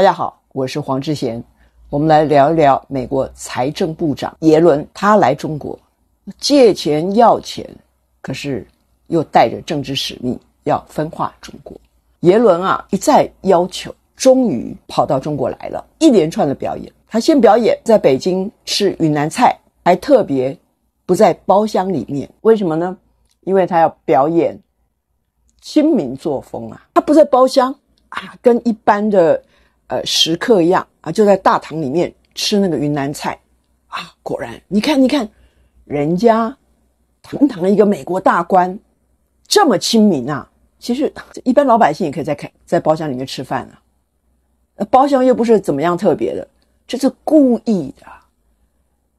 大家好，我是黄志贤，我们来聊一聊美国财政部长耶伦，他来中国借钱要钱，可是又带着政治使命要分化中国。耶伦啊，一再要求，终于跑到中国来了，一连串的表演。他先表演在北京吃云南菜，还特别不在包厢里面，为什么呢？因为他要表演亲民作风啊，他不在包厢啊，跟一般的。呃，食客一样啊，就在大堂里面吃那个云南菜啊。果然，你看，你看，人家堂堂一个美国大官，这么亲民啊。其实，一般老百姓也可以在开在包厢里面吃饭啊。包厢又不是怎么样特别的，就是故意的，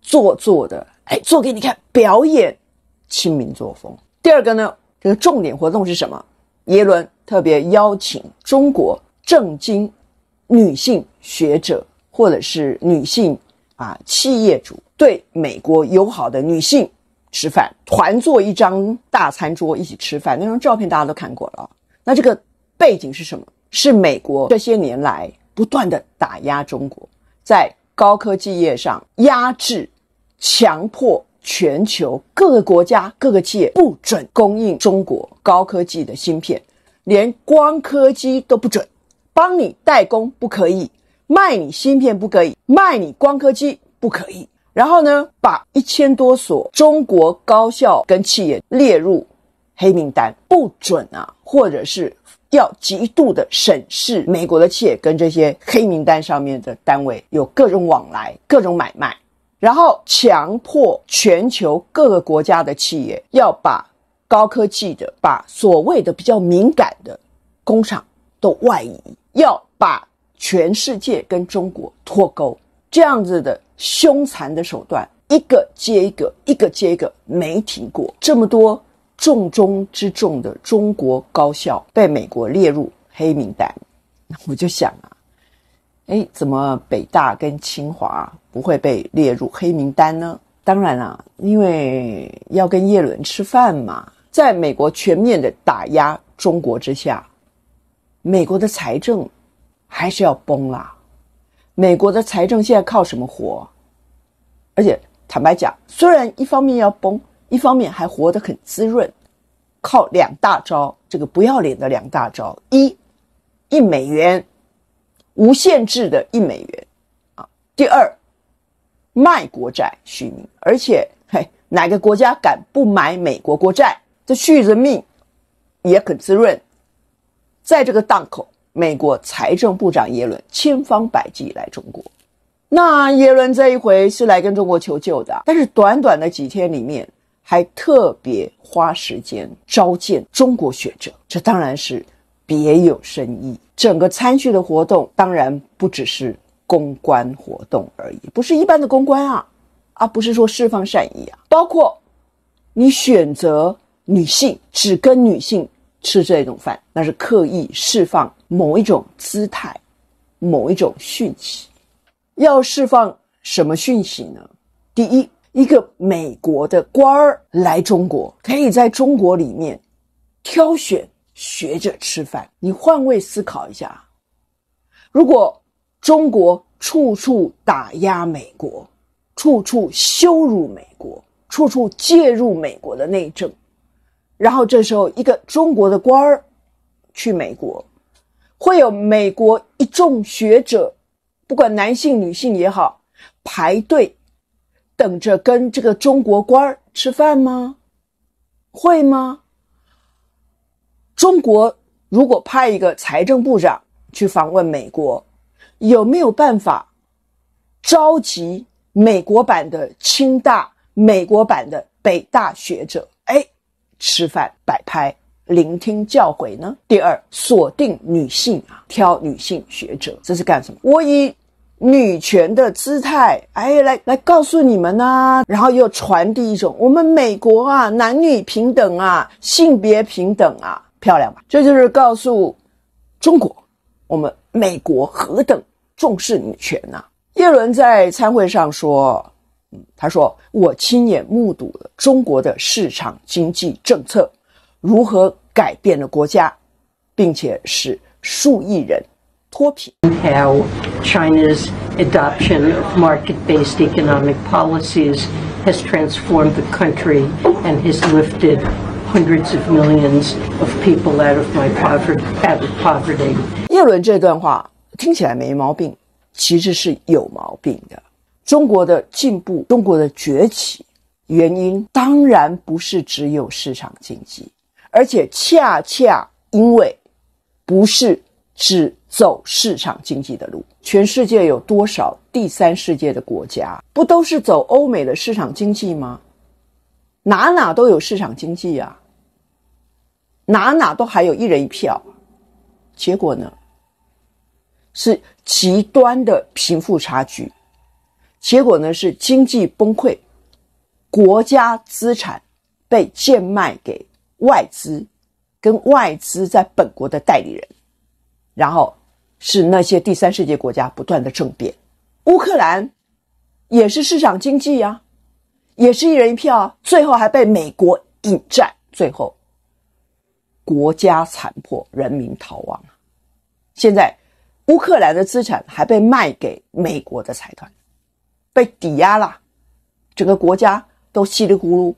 做作的，哎，做给你看，表演亲民作风。第二个呢，这个重点活动是什么？耶伦特别邀请中国政经。女性学者或者是女性啊，企业主对美国友好的女性吃饭，团坐一张大餐桌一起吃饭，那张照片大家都看过了。那这个背景是什么？是美国这些年来不断的打压中国，在高科技业上压制、强迫全球各个国家、各个企业不准供应中国高科技的芯片，连光刻机都不准。帮你代工不可以，卖你芯片不可以，卖你光刻机不可以。然后呢，把一千多所中国高校跟企业列入黑名单，不准啊，或者是要极度的审视美国的企业跟这些黑名单上面的单位有各种往来、各种买卖，然后强迫全球各个国家的企业要把高科技的、把所谓的比较敏感的工厂都外移。要把全世界跟中国脱钩，这样子的凶残的手段，一个接一个，一个接一个没停过。这么多重中之重的中国高校被美国列入黑名单，我就想啊，哎，怎么北大跟清华不会被列入黑名单呢？当然啦，因为要跟叶伦吃饭嘛，在美国全面的打压中国之下。美国的财政还是要崩了。美国的财政现在靠什么活？而且坦白讲，虽然一方面要崩，一方面还活得很滋润，靠两大招，这个不要脸的两大招：一，一美元无限制的一美元啊；第二，卖国债续命。而且嘿，哪个国家敢不买美国国债？这续着命也很滋润。在这个档口，美国财政部长耶伦千方百计来中国。那耶伦这一回是来跟中国求救的，但是短短的几天里面，还特别花时间召见中国学者，这当然是别有深意。整个参叙的活动当然不只是公关活动而已，不是一般的公关啊，啊，不是说释放善意啊，包括你选择女性，只跟女性。吃这种饭，那是刻意释放某一种姿态，某一种讯息。要释放什么讯息呢？第一，一个美国的官儿来中国，可以在中国里面挑选学者吃饭。你换位思考一下，如果中国处处打压美国，处处羞辱美国，处处介入美国的内政。然后这时候，一个中国的官儿去美国，会有美国一众学者，不管男性女性也好，排队等着跟这个中国官儿吃饭吗？会吗？中国如果派一个财政部长去访问美国，有没有办法召集美国版的清大、美国版的北大学者？哎。吃饭摆拍，聆听教诲呢？第二，锁定女性啊，挑女性学者，这是干什么？我以女权的姿态，哎，来来告诉你们呢，然后又传递一种我们美国啊，男女平等啊，性别平等啊，漂亮吧？这就是告诉中国，我们美国何等重视女权呐！耶伦在参会上说。他说：“我亲眼目睹了中国的市场经济政策如何改变了国家，并且使数亿人脱贫。” How China's adoption of market-based economic policies has transformed the country and has lifted hundreds of millions of people out of poverty. 叶伦这段话听起来没毛病，其实是有毛病的。中国的进步，中国的崛起，原因当然不是只有市场经济，而且恰恰因为不是只走市场经济的路。全世界有多少第三世界的国家，不都是走欧美的市场经济吗？哪哪都有市场经济啊，哪哪都还有一人一票，结果呢，是极端的贫富差距。结果呢是经济崩溃，国家资产被贱卖给外资，跟外资在本国的代理人，然后是那些第三世界国家不断的政变，乌克兰也是市场经济呀，也是一人一票，最后还被美国引战，最后国家残破，人民逃亡，现在乌克兰的资产还被卖给美国的财团。被抵押了，整个国家都稀里糊涂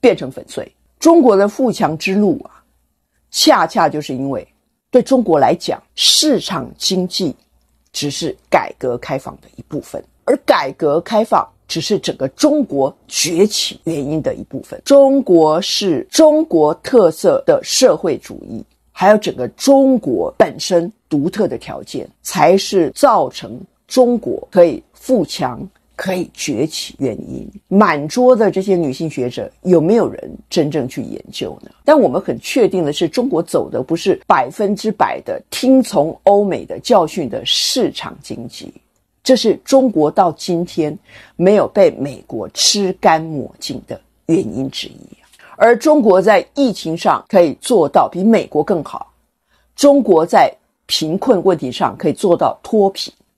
变成粉碎。中国的富强之路啊，恰恰就是因为对中国来讲，市场经济只是改革开放的一部分，而改革开放只是整个中国崛起原因的一部分。中国是中国特色的社会主义，还有整个中国本身独特的条件，才是造成。中国可以富强，可以崛起，原因满桌的这些女性学者有没有人真正去研究呢？但我们很确定的是，中国走的不是百分之百的听从欧美的教训的市场经济，这是中国到今天没有被美国吃干抹净的原因之一而中国在疫情上可以做到比美国更好，中国在贫困问题上可以做到脱贫。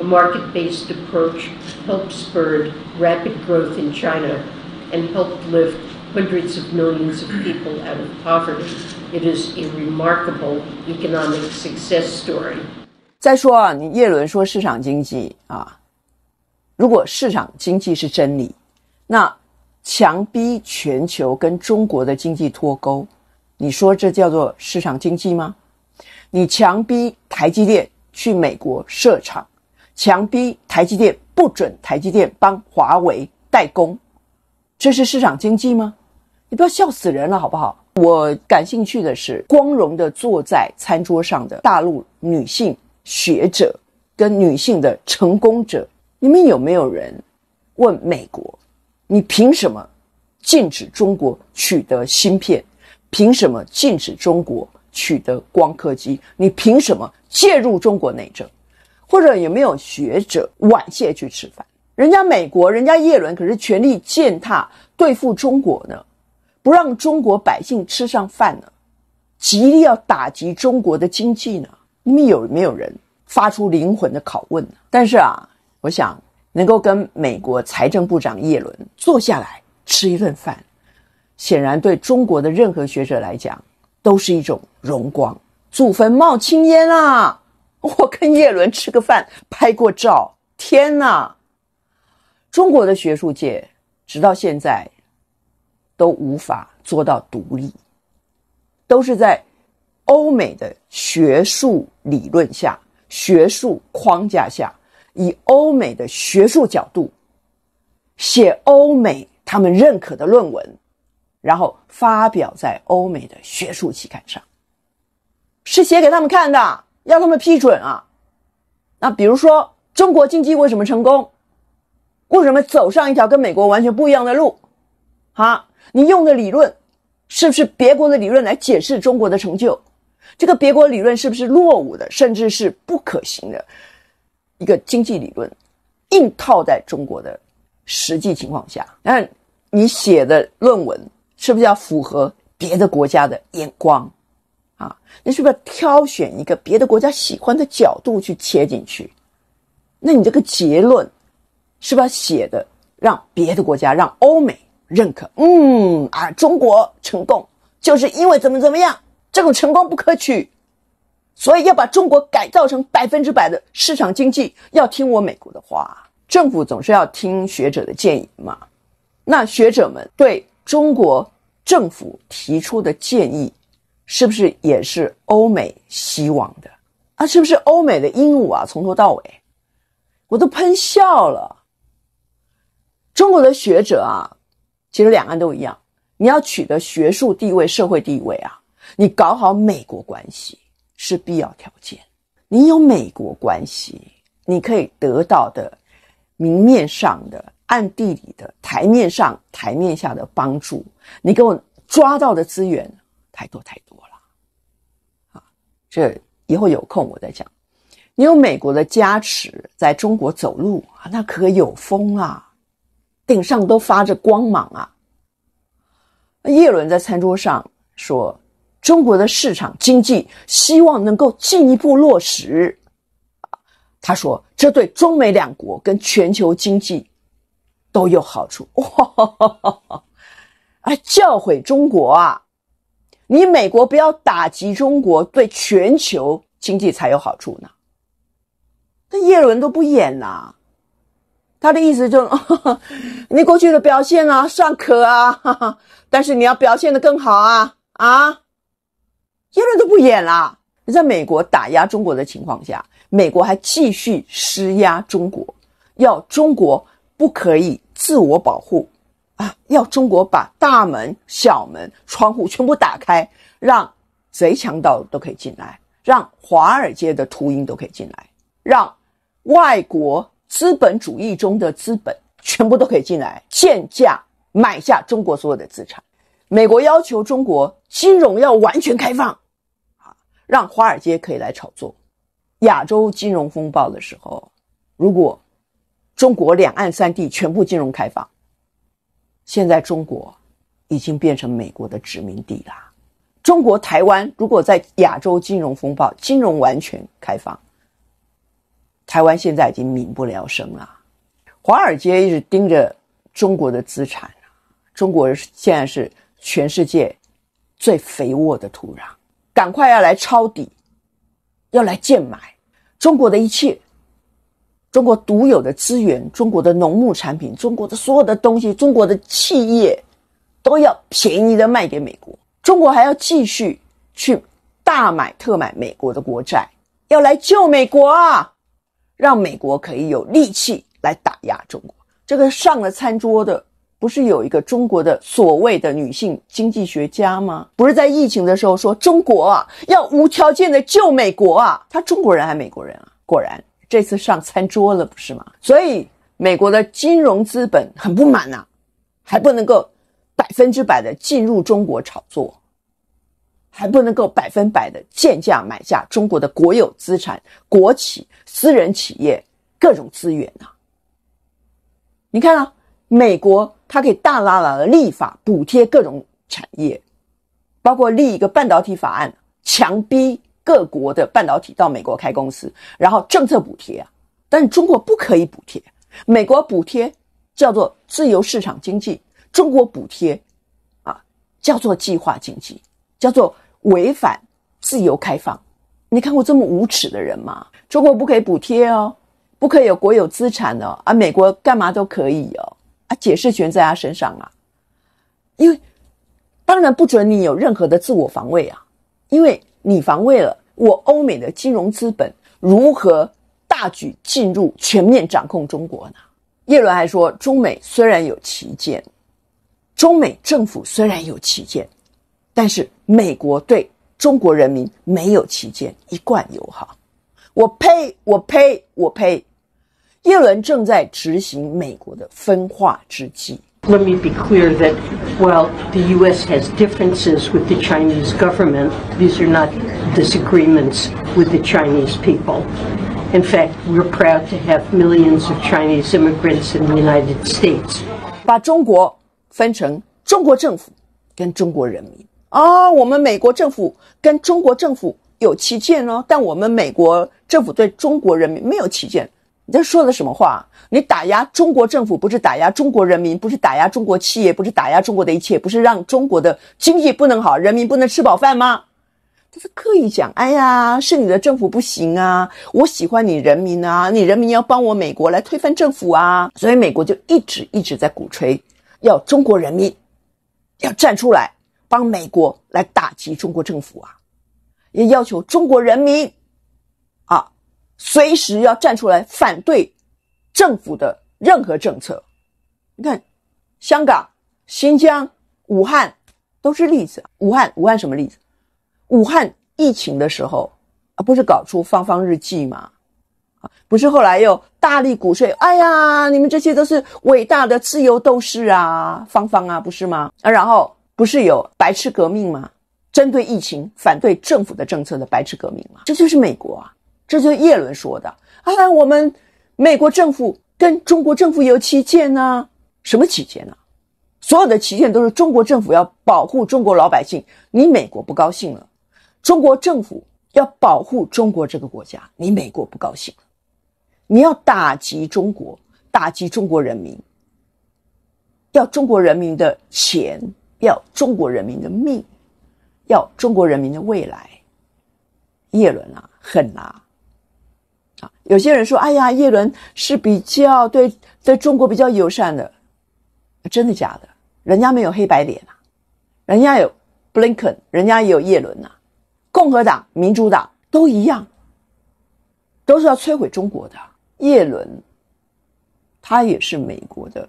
A market-based approach helped spur rapid growth in China and helped lift hundreds of millions of people out of poverty. It is a remarkable economic success story. 再说啊，你叶伦说市场经济啊，如果市场经济是真理，那强逼全球跟中国的经济脱钩，你说这叫做市场经济吗？你强逼台积电去美国设厂？强逼台积电不准台积电帮华为代工，这是市场经济吗？你不要笑死人了，好不好？我感兴趣的是，光荣的坐在餐桌上的大陆女性学者跟女性的成功者，你们有没有人问美国，你凭什么禁止中国取得芯片？凭什么禁止中国取得光刻机？你凭什么介入中国内政？或者有没有学者晚些去吃饭？人家美国，人家耶伦可是全力践踏、对付中国呢，不让中国百姓吃上饭呢，极力要打击中国的经济呢？你们有没有人发出灵魂的拷问呢？但是啊，我想能够跟美国财政部长耶伦坐下来吃一顿饭，显然对中国的任何学者来讲都是一种荣光，祖坟冒青烟啦！我跟叶伦吃个饭，拍过照。天哪！中国的学术界直到现在都无法做到独立，都是在欧美的学术理论下、学术框架下，以欧美的学术角度写欧美他们认可的论文，然后发表在欧美的学术期刊上，是写给他们看的。要他们批准啊？那比如说，中国经济为什么成功？为什么走上一条跟美国完全不一样的路？啊，你用的理论是不是别国的理论来解释中国的成就？这个别国理论是不是落伍的，甚至是不可行的？一个经济理论硬套在中国的实际情况下，那你写的论文是不是要符合别的国家的眼光？啊，你是不是要挑选一个别的国家喜欢的角度去切进去？那你这个结论是不是要写的让别的国家、让欧美认可？嗯啊，中国成功就是因为怎么怎么样，这种成功不可取，所以要把中国改造成百分之百的市场经济，要听我美国的话。政府总是要听学者的建议嘛？那学者们对中国政府提出的建议。是不是也是欧美希望的啊？是不是欧美的鹦鹉啊？从头到尾，我都喷笑了。中国的学者啊，其实两岸都一样。你要取得学术地位、社会地位啊，你搞好美国关系是必要条件。你有美国关系，你可以得到的明面上的、暗地里的、台面上、台面下的帮助，你给我抓到的资源太多太。多。这以后有空我再讲。你有美国的加持，在中国走路啊，那可有风啊，顶上都发着光芒啊。叶伦在餐桌上说：“中国的市场经济希望能够进一步落实。”他说：“这对中美两国跟全球经济都有好处。”啊，教诲中国啊！你美国不要打击中国，对全球经济才有好处呢。那耶伦都不演啦，他的意思就是，你过去的表现啊，尚可啊，哈哈，但是你要表现的更好啊啊！耶伦都不演啦，在美国打压中国的情况下，美国还继续施压中国，要中国不可以自我保护。啊！要中国把大门、小门、窗户全部打开，让贼、强盗都可以进来，让华尔街的秃鹰都可以进来，让外国资本主义中的资本全部都可以进来，贱价买下中国所有的资产。美国要求中国金融要完全开放，啊，让华尔街可以来炒作。亚洲金融风暴的时候，如果中国两岸三地全部金融开放。现在中国已经变成美国的殖民地了。中国台湾如果在亚洲金融风暴、金融完全开放，台湾现在已经民不聊生了。华尔街一直盯着中国的资产，中国现在是全世界最肥沃的土壤，赶快要来抄底，要来贱买中国的一切。中国独有的资源，中国的农牧产品，中国的所有的东西，中国的企业都要便宜的卖给美国。中国还要继续去大买特买美国的国债，要来救美国啊，让美国可以有力气来打压中国。这个上了餐桌的，不是有一个中国的所谓的女性经济学家吗？不是在疫情的时候说中国啊要无条件的救美国啊？他中国人还是美国人啊？果然。这次上餐桌了，不是吗？所以美国的金融资本很不满呐，还不能够百分之百的进入中国炒作，还不能够百分百的贱价买下中国的国有资产、国企、私人企业各种资源呐。你看啊，美国它可以大拉拉的立法补贴各种产业，包括立一个半导体法案，强逼。各国的半导体到美国开公司，然后政策补贴啊，但是中国不可以补贴。美国补贴叫做自由市场经济，中国补贴啊叫做计划经济，叫做违反自由开放。你看过这么无耻的人吗？中国不可以补贴哦，不可以有国有资产哦啊，美国干嘛都可以哦啊，解释权在他身上啊，因为当然不准你有任何的自我防卫啊，因为。你防卫了我欧美的金融资本如何大举进入、全面掌控中国呢？叶伦还说，中美虽然有歧见，中美政府虽然有歧见，但是美国对中国人民没有歧见，一贯友好。我呸！我呸！我呸！叶伦正在执行美国的分化之计。Let me be clear that while the U.S. has differences with the Chinese government, these are not disagreements with the Chinese people. In fact, we're proud to have millions of Chinese immigrants in the United States. 把中国分成中国政府跟中国人民啊，我们美国政府跟中国政府有旗舰哦，但我们美国政府对中国人民没有旗舰。你在说的什么话？你打压中国政府，不是打压中国人民，不是打压中国企业，不是打压中国的一切，不是让中国的经济不能好，人民不能吃饱饭吗？他是刻意讲，哎呀，是你的政府不行啊，我喜欢你人民啊，你人民要帮我美国来推翻政府啊，所以美国就一直一直在鼓吹，要中国人民要站出来帮美国来打击中国政府啊，也要求中国人民。随时要站出来反对政府的任何政策，你看，香港、新疆、武汉都是例子。武汉，武汉什么例子？武汉疫情的时候，啊，不是搞出方方日记吗？啊，不是后来又大力鼓吹，哎呀，你们这些都是伟大的自由斗士啊，方方啊，不是吗？啊，然后不是有白痴革命吗？针对疫情反对政府的政策的白痴革命吗？这就是美国啊。这就是耶伦说的啊！我们美国政府跟中国政府有旗剑呢？什么旗剑呢？所有的旗剑都是中国政府要保护中国老百姓，你美国不高兴了；中国政府要保护中国这个国家，你美国不高兴了。你要打击中国，打击中国人民，要中国人民的钱，要中国人民的命，要中国人民的未来。耶伦啊，狠啊！有些人说：“哎呀，叶伦是比较对对中国比较友善的，真的假的？人家没有黑白脸啊，人家有 Blinken，人家也有叶伦呐，共和党、民主党都一样，都是要摧毁中国的。叶伦，他也是美国的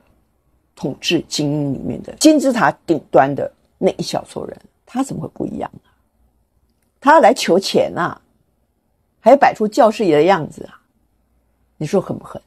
统治精英里面的金字塔顶端的那一小撮人，他怎么会不一样呢？他来求钱啊！”还摆出教师爷的样子啊！你说狠不狠？